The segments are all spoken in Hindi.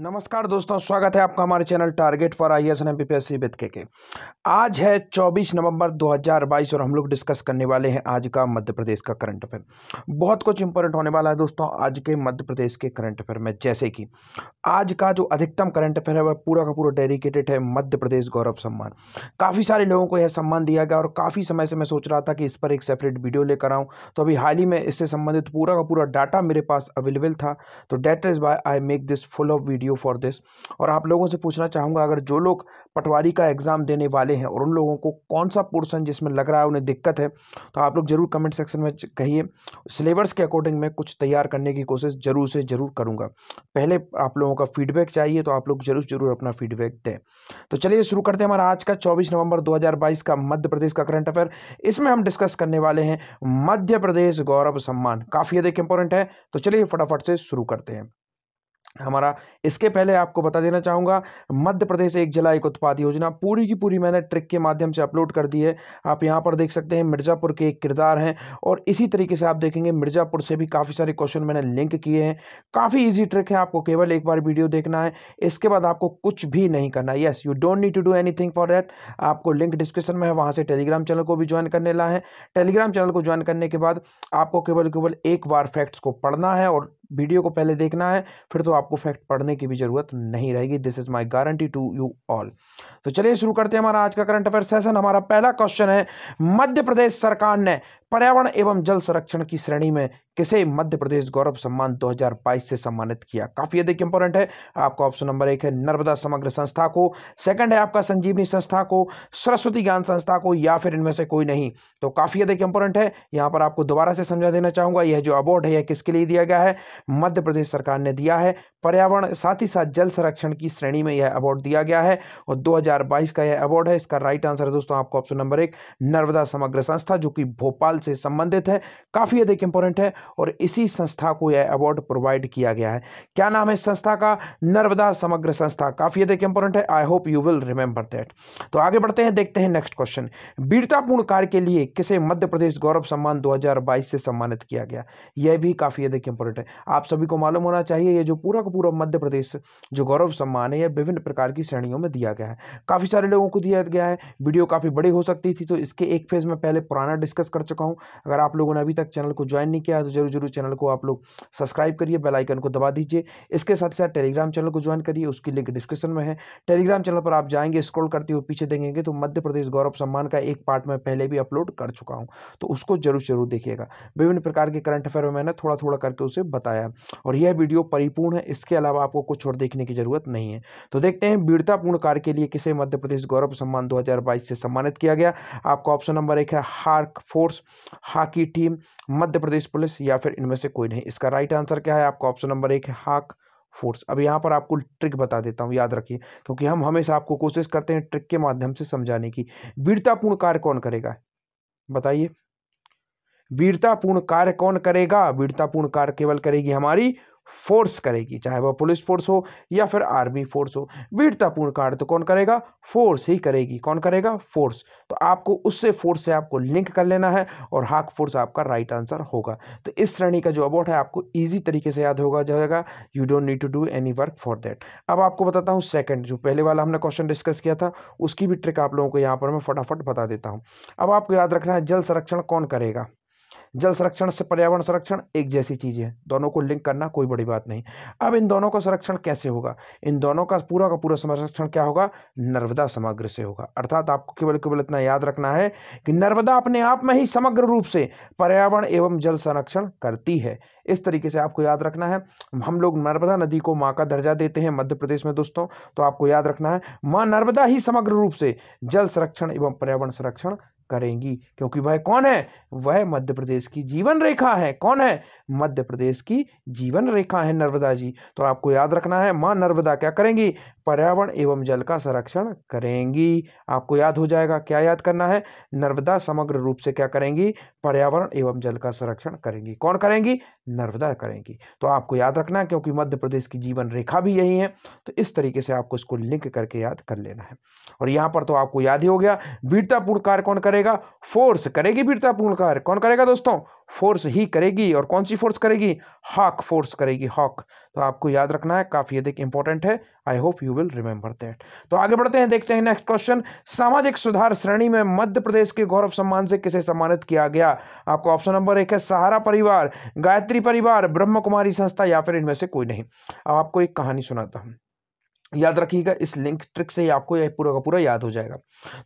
नमस्कार दोस्तों स्वागत है आपका हमारे channel target for I S N M P P S C के आज है 24 नवंबर 2022 और हम लोग डिस्कस करने वाले हैं आज का मध्य प्रदेश का करंट अफेयर बहुत कुछ इंपॉर्टेंट होने वाला है दोस्तों आज के मध्य प्रदेश के करंट अफेयर में जैसे कि आज का जो अधिकतम करंट अफेयर है वह पूरा का पूरा डेडिकेटेड है मध्य प्रदेश गौरव सम्मान काफ़ी सारे लोगों को यह सम्मान दिया गया और काफ़ी समय से मैं सोच रहा था कि इस पर एक सेपरेट वीडियो लेकर आऊँ तो अभी हाल ही में इससे संबंधित पूरा का पूरा डाटा मेरे पास अवेलेबल था तो that is why I make this full of video video for this और आप लोगों से पूछना चाहूँगा अगर जो लोग पटवारी का एग्ज़ाम देने वाले हैं और उन लोगों को कौन सा पोर्सन जिसमें लग रहा है उन्हें दिक्कत है तो आप लोग ज़रूर कमेंट सेक्शन में कहिए सिलेबस के अकॉर्डिंग मैं कुछ तैयार करने की कोशिश ज़रूर से ज़रूर करूँगा पहले आप लोगों का फीडबैक चाहिए तो आप लोग ज़रूर ज़रूर अपना फीडबैक दें तो चलिए शुरू करते हैं हमारा आज का चौबीस नवंबर दो का मध्य प्रदेश का करंट अफेयर इसमें हम डिस्कस करने वाले हैं मध्य प्रदेश गौरव सम्मान काफ़ी अधिक इंपॉर्टेंट है तो चलिए फटाफट से शुरू करते हैं हमारा इसके पहले आपको बता देना चाहूँगा मध्य प्रदेश एक जिला एक उत्पाद योजना पूरी की पूरी मैंने ट्रिक के माध्यम से अपलोड कर दी है आप यहाँ पर देख सकते हैं मिर्ज़ापुर के एक किरदार हैं और इसी तरीके से आप देखेंगे मिर्ज़ापुर से भी काफ़ी सारे क्वेश्चन मैंने लिंक किए हैं काफ़ी ईजी ट्रिक है आपको केवल एक बार वीडियो देखना है इसके बाद आपको कुछ भी नहीं करना yes you don't need to do any for that आपको लिंक डिस्क्रिप्शन में है वहाँ से टेलीग्राम चैनल को भी ज्वाइन करने ला है टेलीग्राम चैनल को ज्वाइन करने के बाद आपको केवल केवल एक बार फैक्ट्स को पढ़ना है और वीडियो को पहले देखना है फिर तो आपको फैक्ट पढ़ने की भी ज़रूरत नहीं रहेगी this is my guarantee to you all तो चलिए शुरू करते हैं हमारा आज का करंट अफेयर सेशन हमारा पहला क्वेश्चन है मध्य प्रदेश सरकार ने पर्यावरण एवं जल संरक्षण की श्रेणी में किसे मध्य प्रदेश गौरव सम्मान 2022 से सम्मानित किया काफी अधिक इंपॉर्टेंट है आपका ऑप्शन नंबर एक है नर्मदा समग्र संस्था को सेकंड है आपका संजीवनी संस्था को सरस्वती ज्ञान संस्था को या फिर इनमें से कोई नहीं तो काफी अधिक इंपॉर्टेंट है यहाँ पर आपको दोबारा से समझा देना चाहूंगा यह जो अवार्ड है यह किसके लिए दिया गया है मध्य प्रदेश सरकार ने दिया है पर्यावरण साथ ही साथ जल संरक्षण की श्रेणी में यह अवार्ड दिया गया है और दो का यह अवार्ड है इसका राइट आंसर है दोस्तों आपको ऑप्शन नंबर एक नर्मदा समग्र संस्था जो कि भोपाल से संबंधित है काफी अधिक इंपॉर्टेंट है और इसी संस्था को यह अवार्ड प्रोवाइड किया गया है क्या नाम है संस्था का नर्मदा समग्र संस्था काफ़ी अधिक इंपॉर्टेंट है I hope you will remember that तो आगे बढ़ते हैं देखते हैं नेक्स्ट क्वेश्चन वीरतापूर्ण कार्य के लिए किसे मध्य प्रदेश गौरव सम्मान दो से सम्मानित किया गया यह भी काफ़ी अधिक इंपॉर्टेंट है आप सभी को मालूम होना चाहिए यह जो पूरा का पूरा मध्य प्रदेश जो गौरव सम्मान है यह विभिन्न प्रकार की श्रेणियों में दिया गया है काफ़ी सारे लोगों को दिया गया है वीडियो काफ़ी बड़ी हो सकती थी तो इसके एक फेज में पहले पुराना डिस्कस कर चुका हूं अगर आप लोगों ने अभी तक चैनल को ज्वाइन नहीं किया तो जरूर जरूर चैनल को आप लोग सब्सक्राइब करिए बेल आइकन को दबा दीजिए इसके साथ साथ टेलीग्राम चैनल को ज्वाइन करिए उसकी लिंक डिस्क्रिप्शन में है टेलीग्राम चैनल पर आप जाएंगे स्क्रॉल करते हुए पीछे देखेंगे तो मध्य प्रदेश गौरव सम्मान का एक पार्ट मैं पहले भी अपलोड कर चुका हूँ तो उसको जरूर जरूर देखिएगा विभिन्न प्रकार के करंट अफेयर में मैंने थोड़ा थोड़ा करके उसे बताया और यह वीडियो परिपूर्ण है इसके अलावा आपको कुछ और देखने की जरूरत नहीं है तो देखते हैं वीरतापूर्ण कार्य के लिए किसे मध्य प्रदेश गौरव सम्मान 2022 से सम्मानित किया गया आपका ऑप्शन नंबर एक है Hawk Force hockey team Madhya Pradesh police या फिर इनमें से कोई नहीं इसका राइट आंसर क्या है आपका ऑप्शन नंबर एक है हाक फोर्स अब यहाँ पर आपको ट्रिक बता देता हूँ याद रखिए क्योंकि हम हमेशा आपको कोशिश करते हैं ट्रिक के माध्यम से समझाने की वीरतापूर्ण कार्य कौन करेगा बताइए वीरतापूर्ण कार्य कौन करेगा वीरतापूर्ण कार्य केवल करेगी हमारी फोर्स करेगी चाहे वह पुलिस फोर्स हो या फिर आर्मी फोर्स हो वीरतापूर्ण कार्य तो कौन करेगा फोर्स ही करेगी कौन करेगा फोर्स तो आपको उससे फोर्स से आपको लिंक कर लेना है और हाक फोर्स आपका राइट आंसर होगा तो इस श्रेणी का जो अबाउट है आपको ईजी तरीके से याद होगा जाएगा you don't need to do any work for that अब आपको बताता हूँ सेकेंड जो पहले वाला हमने क्वेश्चन डिस्कस किया था उसकी भी ट्रिक आप लोगों को यहाँ पर मैं फटाफट बता देता हूँ अब आपको याद रखना है जल संरक्षण कौन करेगा जल संरक्षण से पर्यावरण संरक्षण एक जैसी चीज़ है दोनों को लिंक करना कोई बड़ी बात नहीं अब इन दोनों का संरक्षण कैसे होगा इन दोनों का पूरा का पूरा संरक्षण क्या होगा नर्मदा समग्र से होगा अर्थात आपको केवल केवल इतना याद रखना है कि नर्मदा अपने आप में ही समग्र रूप से पर्यावरण एवं जल संरक्षण करती है इस तरीके से आपको याद रखना है हम लोग नर्मदा नदी को माँ का दर्जा देते हैं मध्य प्रदेश में दोस्तों तो आपको याद रखना है माँ नर्मदा ही समग्र रूप से जल संरक्षण एवं पर्यावरण संरक्षण करेंगी क्योंकि वह कौन है वह मध्य प्रदेश की जीवन रेखा है कौन है मध्य प्रदेश की जीवन रेखा है नर्मदा जी तो आपको याद रखना है माँ नर्मदा क्या करेंगी पर्यावरण एवं जल का संरक्षण करेंगी आपको याद हो जाएगा क्या याद करना है नर्मदा समग्र रूप से क्या करेंगी पर्यावरण एवं जल का संरक्षण करेंगी कौन करेंगी नर्मदा करेंगी तो आपको याद रखना है क्योंकि मध्य प्रदेश की जीवन रेखा भी यही है तो इस तरीके से आपको इसको लिंक करके याद कर लेना है और यहाँ पर तो आपको याद ही हो गया वीरतापूर्ण कार्य कौन करेगा फोर्स करेगी वीरतापूर्ण कार्य कौन करेगा दोस्तों फोर्स ही करेगी और कौन सी फोर्स करेगी हॉक फोर्स करेगी हॉक तो आपको याद रखना है काफ़ी अधिक इंपॉर्टेंट है I hope you will remember that तो आगे बढ़ते हैं देखते हैं नेक्स्ट क्वेश्चन सामाजिक सुधार श्रेणी में मध्य प्रदेश के गौरव सम्मान से किसे सम्मानित किया गया आपको ऑप्शन नंबर एक है सहारा परिवार गायत्री परिवार ब्रह्म कुमारी संस्था या फिर इनमें से कोई नहीं अब आपको एक कहानी सुनाता हूँ याद रखिएगा इस लिंक ट्रिक से ही आपको यह पूरा का पूरा याद हो जाएगा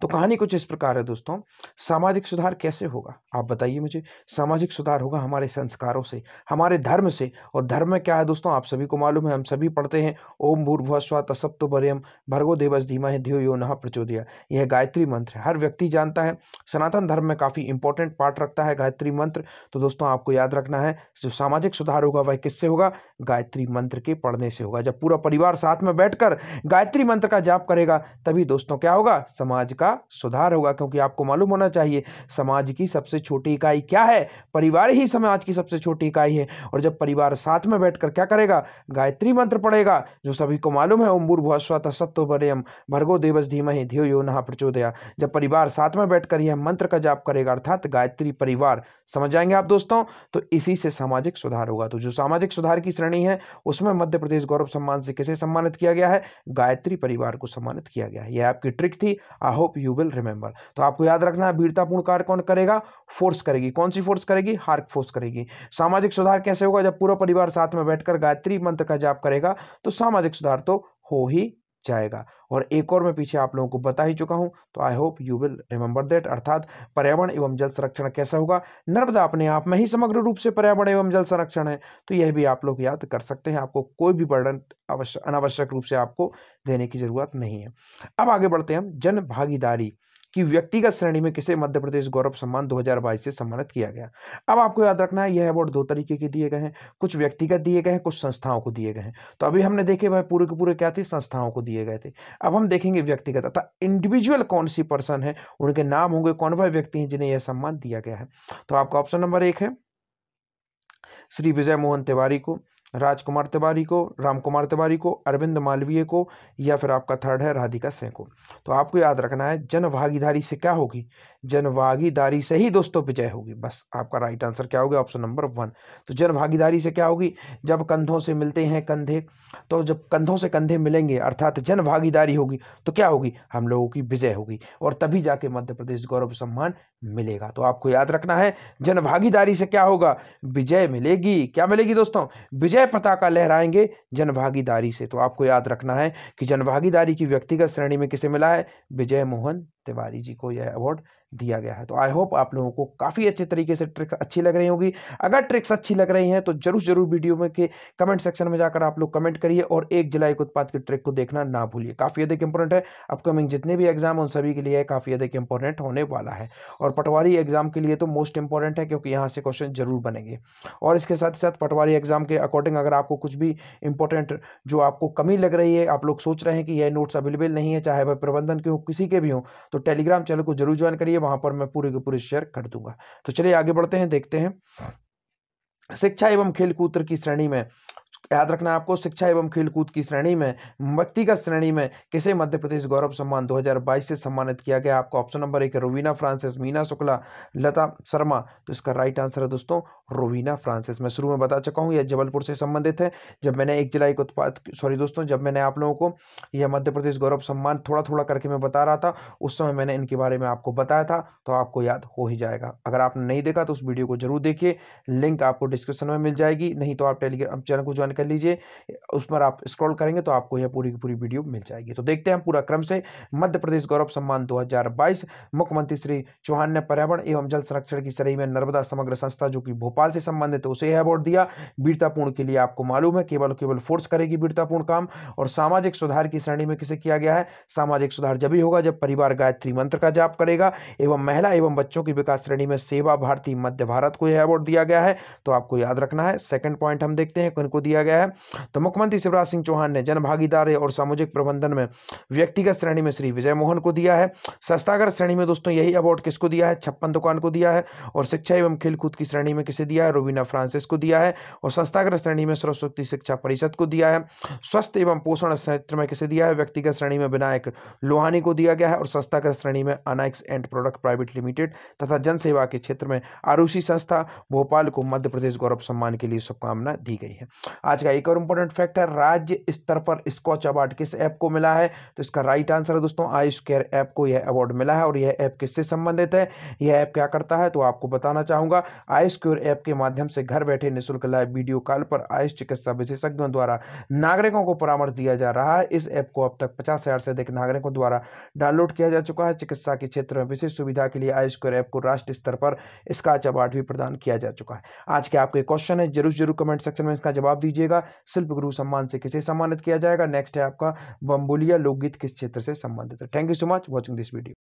तो कहानी कुछ इस प्रकार है दोस्तों सामाजिक सुधार कैसे होगा आप बताइए मुझे सामाजिक सुधार होगा हमारे संस्कारों से हमारे धर्म से और धर्म में क्या है दोस्तों आप सभी को मालूम है हम सभी पढ़ते हैं ओम भूर्भुव स्वा सब तो भरियम भर्गो देवस धीमा है ध्यो यो नहा प्रचोदया यह गायत्री मंत्र है हर व्यक्ति जानता है सनातन धर्म में काफ़ी इंपॉर्टेंट पार्ट रखता है गायत्री मंत्र तो दोस्तों आपको याद रखना है जो सामाजिक सुधार होगा वह किससे होगा गायत्री मंत्र के पढ़ने से होगा जब पूरा परिवार साथ में बैठकर गायत्री मंत्र का जाप करेगा तभी दोस्तों क्या होगा समाज का सुधार होगा क्योंकि आपको मालूम होना चाहिए समाज की सबसे छोटी इकाई क्या है परिवार ही समाज की सबसे छोटी इकाई है और जब परिवार साथ में बैठकर क्या करेगा गायत्री मंत्र पढ़ेगा जो सभी को मालूम है ओम्बूर स्वतः सत्तो भरयम भर्गो देवस धीमा धियो यो नहा प्रचोदया जब परिवार साथ में बैठकर यह मंत्र का जाप करेगा अर्थात गायत्री परिवार समझ आएंगे आप दोस्तों तो इसी से सामाजिक सुधार होगा तो जो सामाजिक सुधार की श्रेणी है उसमें मध्य प्रदेश गौरव सम्मान से किसे सम्मानित किया गया है गायत्री परिवार को सम्मानित किया गया यह आपकी ट्रिक थी I hope you will remember तो आपको याद रखना है वीरतापूर्ण कार्य कौन करेगा फोर्स करेगी कौन सी फोर्स करेगी हार्क फोर्स करेगी सामाजिक सुधार कैसे होगा जब पूरा परिवार साथ में बैठकर गायत्री मंत्र का जाप करेगा तो सामाजिक सुधार तो हो ही जाएगा और एक और मैं पीछे आप लोगों को बता ही चुका हूँ तो I hope you will remember that अर्थात पर्यावरण एवं जल संरक्षण कैसा होगा नर्मदा अपने आप में ही समग्र रूप से पर्यावरण एवं जल संरक्षण है तो यह भी आप लोग याद कर सकते हैं आपको कोई भी बर्डन अवश्य अनावश्यक रूप से आपको देने की ज़रूरत नहीं है अब आगे बढ़ते हैं हम जन भागीदारी कि व्यक्तिगत श्रेणी में किसे मध्य प्रदेश गौरव सम्मान 2022 से सम्मानित किया गया अब आपको याद रखना है यह अवार्ड दो तरीके के दिए गए हैं कुछ व्यक्तिगत दिए गए हैं कुछ संस्थाओं को दिए गए हैं तो अभी हमने देखे भाई पूरे के पूरे क्या थे संस्थाओं को दिए गए थे अब हम देखेंगे व्यक्तिगत अथा इंडिविजुअल कौन सी पर्सन है उनके नाम होंगे कौन वह व्यक्ति हैं जिन्हें यह सम्मान दिया गया है तो आपका ऑप्शन नंबर एक है श्री विजय मोहन तिवारी को राजकुमार तिवारी को राम कुमार तिवारी को अरविंद मालवीय को या फिर आपका थर्ड है राधिका सिंह को तो आपको याद रखना है जनभागीदारी से क्या होगी जनभागीदारी से ही दोस्तों विजय होगी बस आपका राइट आंसर क्या होगा ऑप्शन नंबर वन तो जनभागीदारी से क्या होगी जब कंधों से मिलते हैं कंधे तो जब कंधों से कंधे मिलेंगे अर्थात जनभागीदारी होगी तो क्या होगी हम लोगों की विजय होगी और तभी जाके मध्य प्रदेश गौरव सम्मान मिलेगा तो आपको याद रखना है जनभागीदारी से क्या होगा विजय मिलेगी क्या मिलेगी दोस्तों विजय जय पताका लहराएंगे जनभागीदारी से तो आपको याद रखना है कि जनभागीदारी की व्यक्तिगत श्रेणी में किसे मिला है विजय मोहन तिवारी जी को यह अवार्ड दिया गया है तो आई होप आप लोगों को काफ़ी अच्छे तरीके से ट्रिक अच्छी लग रही होगी अगर ट्रिक्स अच्छी लग रही हैं तो जरूर जरूर वीडियो में के कमेंट सेक्शन में जाकर आप लोग कमेंट करिए और एक जुलाई के उत्पाद की ट्रिक को देखना ना भूलिए काफ़ी अधिक इंपॉर्टेंट है अपकमिंग जितने भी एग्जाम उन सभी के लिए काफ़ी अधिक इंपॉर्टेंट होने वाला है और पटवारी एग्जाम के लिए तो मोस्ट इंपॉर्टेंट है क्योंकि यहाँ से क्वेश्चन जरूर बनेंगे और इसके साथ ही साथ पटवारी एग्जाम के अकॉर्डिंग अगर आपको कुछ भी इंपॉर्टेंट जो आपको कमी लग रही है आप लोग सोच रहे हैं कि यह नोट्स अवेलेबल नहीं है चाहे वह प्रबंधन के हो किसी के भी हो तो टेलीग्राम चैनल को जरूर ज्वाइन करिए वहां पर मैं पूरे के पूरे शेयर कर दूंगा तो चलिए आगे बढ़ते हैं देखते हैं शिक्षा एवं खेलकूद की श्रेणी में याद रखना है आपको शिक्षा एवं खेलकूद की श्रेणी में व्यक्तिगत श्रेणी में किसे मध्य प्रदेश गौरव सम्मान 2022 से सम्मानित किया गया आपका ऑप्शन नंबर एक रोवीना फ्रांसिस मीना शुक्ला लता शर्मा तो इसका राइट आंसर है दोस्तों रोवीना फ्रांसिस मैं शुरू में बता चुका हूँ यह जबलपुर से संबंधित है जब मैंने एक जुलाई को उत्पाद सॉरी दोस्तों जब मैंने आप लोगों को यह मध्य प्रदेश गौरव सम्मान थोड़ा थोड़ा करके मैं बता रहा था उस समय मैंने इनके बारे में आपको बताया था तो आपको याद हो ही जाएगा अगर आपने नहीं देखा तो उस वीडियो को जरूर देखिए लिंक आपको डिस्क्रिप्शन में मिल जाएगी नहीं तो आप टेलीग्राम चैनल को ज्वाइन कर लीजिए उस पर आप स्क्रॉल करेंगे तो आपको यह पूरी की पूरी वीडियो मिल जाएगी तो देखते हैं पूरा क्रम से मध्य प्रदेश गौरव सम्मान 2022 मुख्यमंत्री श्री चौहान ने पर्यावरण एवं जल संरक्षण की श्रेणी में नर्मदा समग्र संस्था जो कि भोपाल से संबंधित है उसे यह अवार्ड दिया वीरतापूर्ण के लिए आपको मालूम है केवल केवल फोर्स करेगी वीरतापूर्ण काम और सामाजिक सुधार की श्रेणी में किसे किया गया है सामाजिक सुधार जब भी होगा जब परिवार गायत्री मंत्र का जाप करेगा एवं महिला एवं बच्चों की विकास श्रेणी में सेवा भारती मध्य भारत को यह अवार्ड दिया गया है तो आपको याद रखना है सेकंड पॉइंट हम देखते हैं किनको दिया किया गया है तो मुख्यमंत्री शिवराज सिंह चौहान ने जनभागीदारी और सामाजिक प्रबंधन में व्यक्तिगत श्रेणी में श्री विजय मोहन को दिया है सस्तागर श्रेणी में दोस्तों यही अवार्ड किसको दिया है छप्पन दुकान को दिया है और शिक्षा एवं खेलकूद की श्रेणी में किसे दिया है रोबीना फ्रांसिस को दिया है और संस्थागत श्रेणी में सरस्वती शिक्षा परिषद को दिया है स्वस्थ एवं पोषण क्षेत्र में किसे दिया है व्यक्तिगत श्रेणी में विनायक लोहानी को दिया गया है और संस्थागत श्रेणी में अनाइक्स एंड प्रोडक्ट प्राइवेट लिमिटेड तथा जनसेवा के क्षेत्र में आरूसी संस्था भोपाल को मध्य प्रदेश गौरव सम्मान के लिए शुभकामना दी गई है आज का एक और इंपॉर्टेंट फैक्ट है राज्य स्तर पर स्कॉच अवार्ड किस ऐप को मिला है तो इसका राइट आंसर है दोस्तों आई स्क्र ऐप को यह अवार्ड मिला है और यह ऐप किससे संबंधित है यह ऐप क्या करता है तो आपको बताना चाहूँगा आई स्क्र ऐप के माध्यम से घर बैठे निःशुल्क लाइव वीडियो कॉल पर आयुष चिकित्सा विशेषज्ञों द्वारा नागरिकों को परामर्श दिया जा रहा है इस ऐप को अब तक पचास हज़ार से अधिक नागरिकों द्वारा डाउनलोड किया जा चुका है चिकित्सा के क्षेत्र में विशेष सुविधा के लिए आयुष केयर ऐप को राष्ट्रीय स्तर पर स्कॉच अवार्ड भी प्रदान किया जा चुका है आज के आपके क्वेश्चन है जरूर जरूर कमेंट सेक्शन में इसका जवाब दीजिए दीजिएगा शिल्प गुरु सम्मान से किसे सम्मानित किया जाएगा नेक्स्ट है आपका बम्बुलिया लोकगीत किस क्षेत्र से संबंधित है thank you so much watching this video